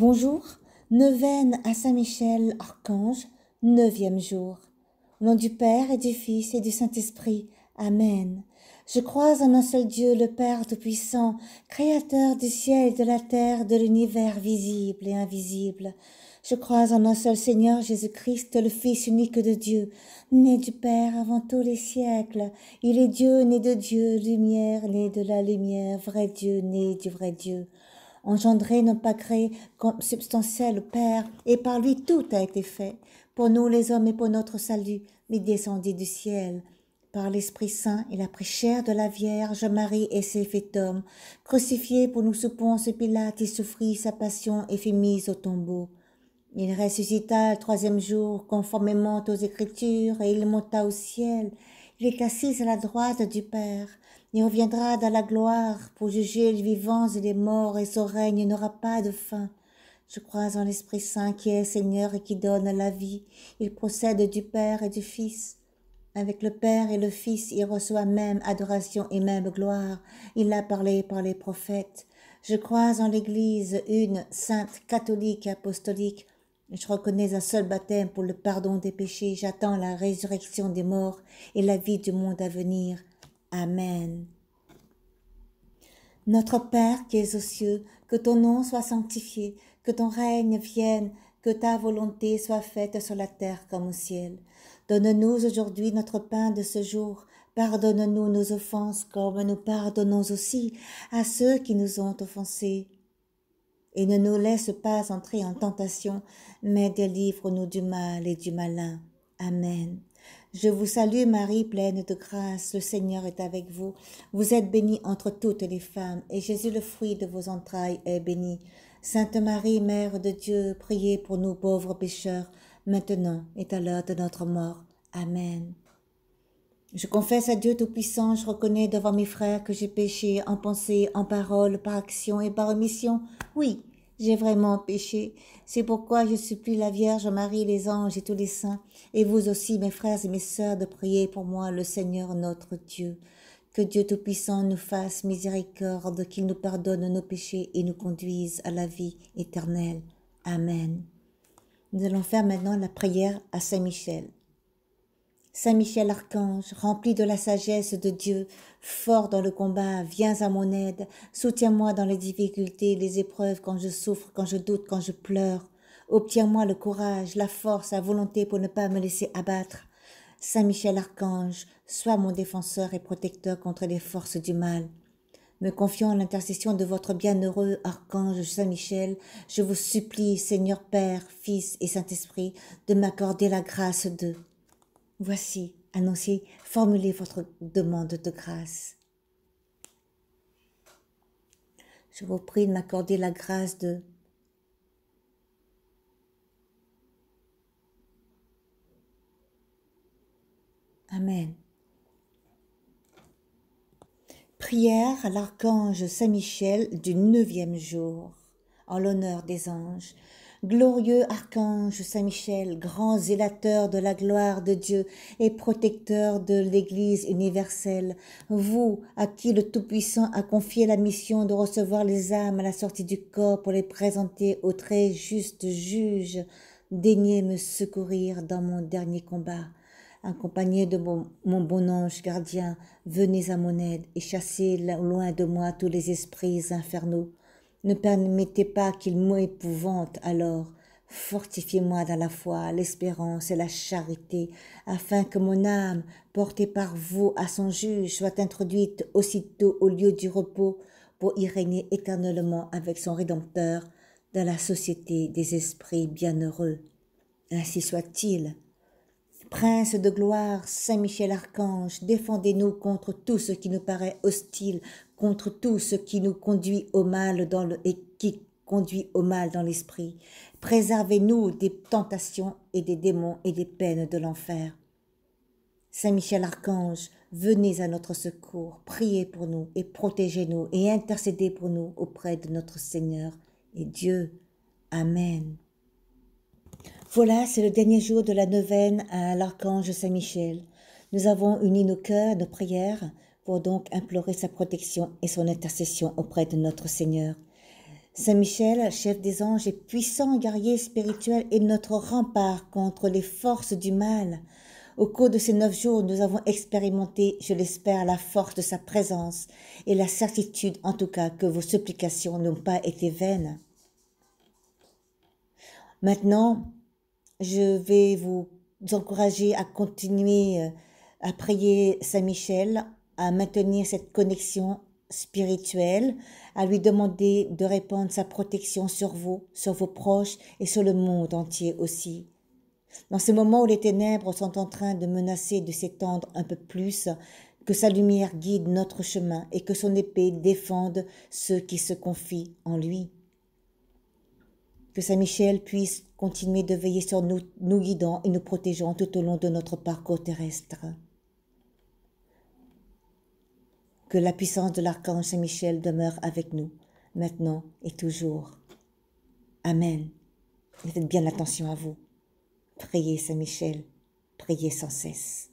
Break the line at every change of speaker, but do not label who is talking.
Bonjour, neuvaine à Saint-Michel, archange, neuvième jour. Au nom du Père et du Fils et du Saint-Esprit. Amen. Je crois en un seul Dieu, le Père Tout-Puissant, Créateur du ciel, et de la terre, de l'univers visible et invisible. Je crois en un seul Seigneur Jésus-Christ, le Fils unique de Dieu, né du Père avant tous les siècles. Il est Dieu, né de Dieu, lumière, né de la lumière, vrai Dieu, né du vrai Dieu engendré, non pas créé, comme substantiel Père, et par lui tout a été fait, pour nous les hommes et pour notre salut, mais descendit du ciel. Par l'Esprit Saint, et la pris de la Vierge Marie et ses fait homme, crucifié pour nous soupons ce Pilate, il souffrit sa passion et fut mis au tombeau. Il ressuscita le troisième jour, conformément aux Écritures, et il monta au ciel. Il est assis à la droite du Père. Il reviendra dans la gloire pour juger les vivants et les morts, et son règne n'aura pas de fin. Je crois en l'Esprit Saint qui est Seigneur et qui donne la vie. Il procède du Père et du Fils. Avec le Père et le Fils, il reçoit même adoration et même gloire. Il l'a parlé par les prophètes. Je crois en l'Église, une sainte, catholique, et apostolique. Je reconnais un seul baptême pour le pardon des péchés. J'attends la résurrection des morts et la vie du monde à venir. Amen. Notre Père qui es aux cieux, que ton nom soit sanctifié, que ton règne vienne, que ta volonté soit faite sur la terre comme au ciel. Donne-nous aujourd'hui notre pain de ce jour. Pardonne-nous nos offenses comme nous pardonnons aussi à ceux qui nous ont offensés. Et ne nous laisse pas entrer en tentation, mais délivre-nous du mal et du malin. Amen. Je vous salue Marie, pleine de grâce, le Seigneur est avec vous. Vous êtes bénie entre toutes les femmes, et Jésus, le fruit de vos entrailles, est béni. Sainte Marie, Mère de Dieu, priez pour nous pauvres pécheurs, maintenant et à l'heure de notre mort. Amen. Je confesse à Dieu Tout-Puissant, je reconnais devant mes frères que j'ai péché en pensée, en parole, par action et par omission. Oui, j'ai vraiment péché. C'est pourquoi je supplie la Vierge Marie, les anges et tous les saints, et vous aussi, mes frères et mes sœurs, de prier pour moi, le Seigneur notre Dieu. Que Dieu Tout-Puissant nous fasse miséricorde, qu'il nous pardonne nos péchés et nous conduise à la vie éternelle. Amen. Nous allons faire maintenant la prière à Saint-Michel. Saint Michel Archange, rempli de la sagesse de Dieu, fort dans le combat, viens à mon aide, soutiens-moi dans les difficultés, les épreuves, quand je souffre, quand je doute, quand je pleure. Obtiens-moi le courage, la force, la volonté pour ne pas me laisser abattre. Saint Michel Archange, sois mon défenseur et protecteur contre les forces du mal. Me confiant à l'intercession de votre bienheureux Archange Saint Michel, je vous supplie, Seigneur Père, Fils et Saint-Esprit, de m'accorder la grâce de Voici, annoncez, formulez votre demande de grâce. Je vous prie de m'accorder la grâce de Amen. Prière à l'archange Saint-Michel du neuvième jour, en l'honneur des anges. Glorieux archange Saint-Michel, grand zélateur de la gloire de Dieu et protecteur de l'Église universelle, vous à qui le Tout-Puissant a confié la mission de recevoir les âmes à la sortie du corps pour les présenter au très juste juge, daignez me secourir dans mon dernier combat accompagné de mon, mon, bon ange gardien, venez à mon aide et chassez loin de moi tous les esprits infernaux. Ne permettez pas qu'il m'épouvante alors. Fortifiez-moi dans la foi, l'espérance et la charité, afin que mon âme, portée par vous à son juge, soit introduite aussitôt au lieu du repos, pour y régner éternellement avec son Rédempteur dans la société des esprits bienheureux. Ainsi soit-il. Prince de gloire, Saint Michel Archange, défendez-nous contre tout ce qui nous paraît hostile, contre tout ce qui nous conduit au mal dans le, et qui conduit au mal dans l'esprit. Préservez-nous des tentations et des démons et des peines de l'enfer. Saint Michel Archange, venez à notre secours, priez pour nous et protégez-nous et intercédez pour nous auprès de notre Seigneur et Dieu. Amen. Voilà, c'est le dernier jour de la neuvaine à l'archange Saint-Michel. Nous avons uni nos cœurs, nos prières, pour donc implorer sa protection et son intercession auprès de notre Seigneur. Saint Michel, chef des anges et puissant guerrier spirituel, est notre rempart contre les forces du mal. Au cours de ces neuf jours, nous avons expérimenté, je l'espère, la force de sa présence et la certitude, en tout cas, que vos supplications n'ont pas été vaines. Maintenant, je vais vous encourager à continuer euh, à prier Saint-Michel, à maintenir cette connexion spirituelle, à lui demander de répandre sa protection sur vous, sur vos proches et sur le monde entier aussi. Dans ces moments où les ténèbres sont en train de menacer de s'étendre un peu plus, que sa lumière guide notre chemin et que son épée défende ceux qui se confient en lui. Que Saint Michel puisse Continuez de veiller sur nous, nous guidant et nous protégeant tout au long de notre parcours terrestre. Que la puissance de l'archange Saint-Michel demeure avec nous, maintenant et toujours. Amen. faites bien attention à vous. Priez Saint-Michel, priez sans cesse.